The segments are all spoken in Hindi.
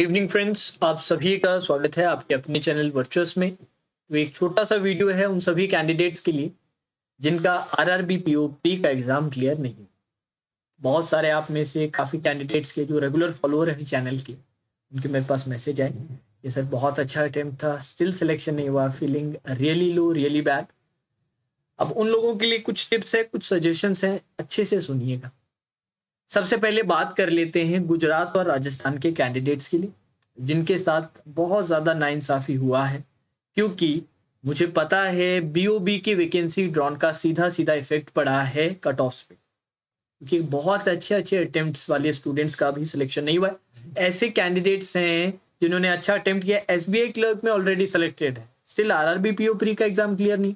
इवनिंग फ्रेंड्स आप सभी का स्वागत है आपके अपने चैनल वर्चुअस में तो एक छोटा सा वीडियो है उन सभी कैंडिडेट्स के लिए जिनका R R B P O पी का एग्ज़ाम क्लियर नहीं बहुत सारे आप में से काफ़ी कैंडिडेट्स के जो रेगुलर फॉलोअर हैं चैनल के उनके मेरे पास मैसेज आए ये सर बहुत अच्छा अटैम्प्ट था स्टिल सिलेक्शन नहीं हुआ feeling really low really bad अब उन लोगों के लिए कुछ टिप्स है कुछ सजेशंस हैं अच्छे से सुनिएगा सबसे पहले बात कर लेते हैं गुजरात और राजस्थान के कैंडिडेट्स के लिए जिनके साथ बहुत ज़्यादा नाइंसाफ़ी हुआ है क्योंकि मुझे पता है बीओबी की वैकेंसी ड्रॉन का सीधा सीधा इफेक्ट पड़ा है कट ऑफ पे क्योंकि बहुत अच्छे अच्छे अटेम्प्ट्स वाले स्टूडेंट्स का भी सिलेक्शन नहीं हुआ है ऐसे कैंडिडेट्स हैं जिन्होंने अच्छा अटेम्प्ट किया एस बी क्लर्क में ऑलरेडी सिलेक्टेड है still R R B P का एग्जाम क्लियर नहीं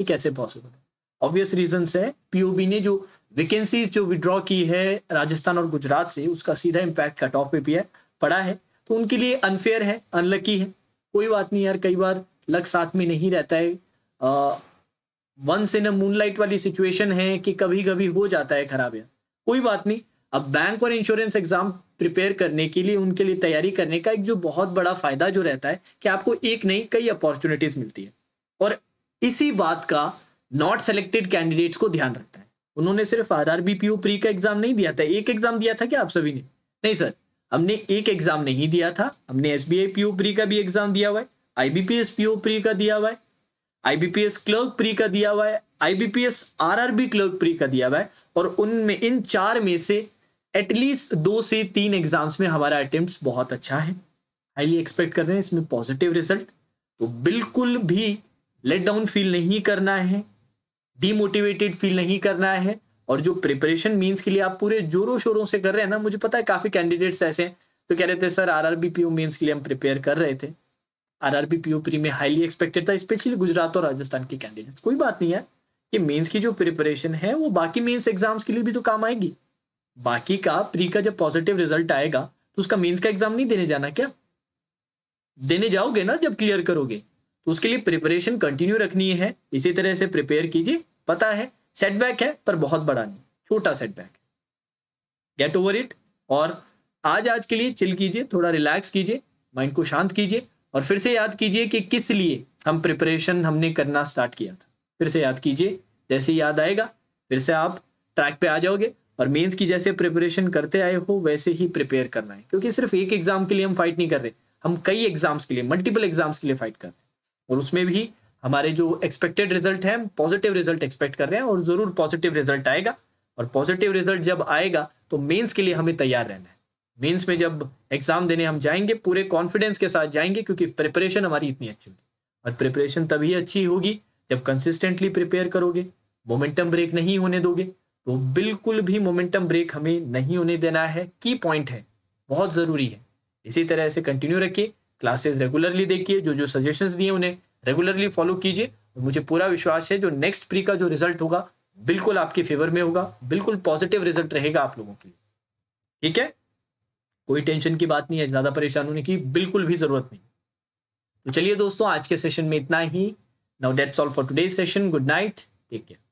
ये कैसे पॉसिबल है ऑब्वियस रीजन है पीओबी ने जो वैकेंसीज जो विड्रॉ की है राजस्थान और गुजरात से उसका सीधा इम्पैक्ट कट ऑफ पे भी है पड़ा है तो उनके लिए अनफेयर है अनलकी है कोई बात नहीं यार कई बार लक साथ में नहीं रहता है वंस इन अ मूनलाइट वाली सिचुएशन है कि कभी कभी हो जाता है खराब यार कोई बात नहीं अब बैंक और इंश्योरेंस एग्जाम प्रिपेयर करने के लिए उनके लिए तैयारी करने का एक जो बहुत बड़ा फायदा जो रहता है कि आपको एक नहीं कई अपॉर्चुनिटीज मिलती है और इसी बात का नॉट सेलेक्टेड कैंडिडेट्स को ध्यान रखता है उन्होंने सिर्फ R R B P pre का एग्जाम नहीं दिया था एक एग्जाम दिया था क्या आप सभी ने नहीं सर हमने एक एग्जाम नहीं दिया था हमने S B I P pre का भी एग्जाम दिया हुआ है I B P S P pre का दिया हुआ है I B P S clerk pre का दिया हुआ है I B P S R R B clerk pre का दिया हुआ है और उनमें इन चार में से एटलीस्ट दो से तीन एग्जाम्स में हमारा अटेम्प्ट बहुत अच्छा है हाईली एक्सपेक्ट कर रहे हैं इसमें पॉजिटिव रिजल्ट तो बिल्कुल भी लेट डाउन फील नहीं करना है डीमोटिवेटेड फील नहीं करना है और जो प्रिपरेशन मीन्स के लिए आप पूरे जोरों शोरों से कर रहे हैं ना मुझे पता है काफी कैंडिडेट्स ऐसे हैं तो कह रहे थे sir R R B P means के लिए हम प्रिपेयर कर रहे थे R R B P pre में हाईली एक्सपेक्टेड था स्पेशली गुजरात और राजस्थान के कैंडिडेट्स कोई बात नहीं है कि मेंस की जो प्रिपरेशन है वो बाकी मेंस एग्जाम्स के लिए भी तो काम आएगी बाकी का प्री का जब पॉजिटिव रिजल्ट आएगा तो उसका मेंस का एग्जाम नहीं देने जाना क्या देने जाओगे ना जब क्लियर करोगे तो उसके लिए प्रिपरेशन कंटिन्यू रखनी है इसी तरह से प्रिपेयर कीजिए पता है सेटबैक है पर बहुत बड़ा नहीं छोटा सेटबैक है गेट ओवर इट और आज आज के लिए चिल कीजिए थोड़ा रिलैक्स कीजिए माइंड को शांत कीजिए और फिर से याद कीजिए कि किस लिए हम प्रिपरेशन हमने करना स्टार्ट किया था फिर से याद कीजिए जैसे याद आएगा फिर से आप ट्रैक पे आ जाओगे और मेंस की जैसे प्रिपरेशन करते आए हो वैसे ही प्रिपेयर करना है क्योंकि सिर्फ एक एग्जाम के लिए हम फाइट नहीं कर रहे हम कई एग्जाम्स के लिए मल्टीपल एग्जाम्स के लिए फाइट कर रहे हैं और उसमें भी हमारे जो एक्सपेक्टेड रिजल्ट है पॉजिटिव रिजल्ट एक्सपेक्ट कर रहे हैं और जरूर पॉजिटिव रिजल्ट आएगा और पॉजिटिव रिजल्ट जब आएगा तो मेंस के लिए हमें तैयार रहना है मेंस में जब एग्जाम देने हम जाएंगे पूरे कॉन्फिडेंस के साथ जाएंगे क्योंकि प्रिपरेशन हमारी इतनी अच्छी होगी और प्रिपरेशन तभी अच्छी होगी जब कंसिस्टेंटली प्रिपेयर करोगे मोमेंटम ब्रेक नहीं होने दोगे तो बिल्कुल भी मोमेंटम ब्रेक हमें नहीं होने देना है की पॉइंट है बहुत ज़रूरी है इसी तरह से कंटिन्यू रखिए क्लासेस रेगुलरली देखिए जो जो सजेशन दिए उन्हें रेगुलरली फॉलो कीजिए मुझे पूरा विश्वास है जो नेक्स्ट प्री का जो रिजल्ट होगा बिल्कुल आपके फेवर में होगा बिल्कुल पॉजिटिव रिजल्ट रहेगा आप लोगों के लिए ठीक है कोई टेंशन की बात नहीं है ज्यादा परेशान होने की बिल्कुल भी जरूरत नहीं तो चलिए दोस्तों आज के सेशन में इतना ही now that's all for today session good night take care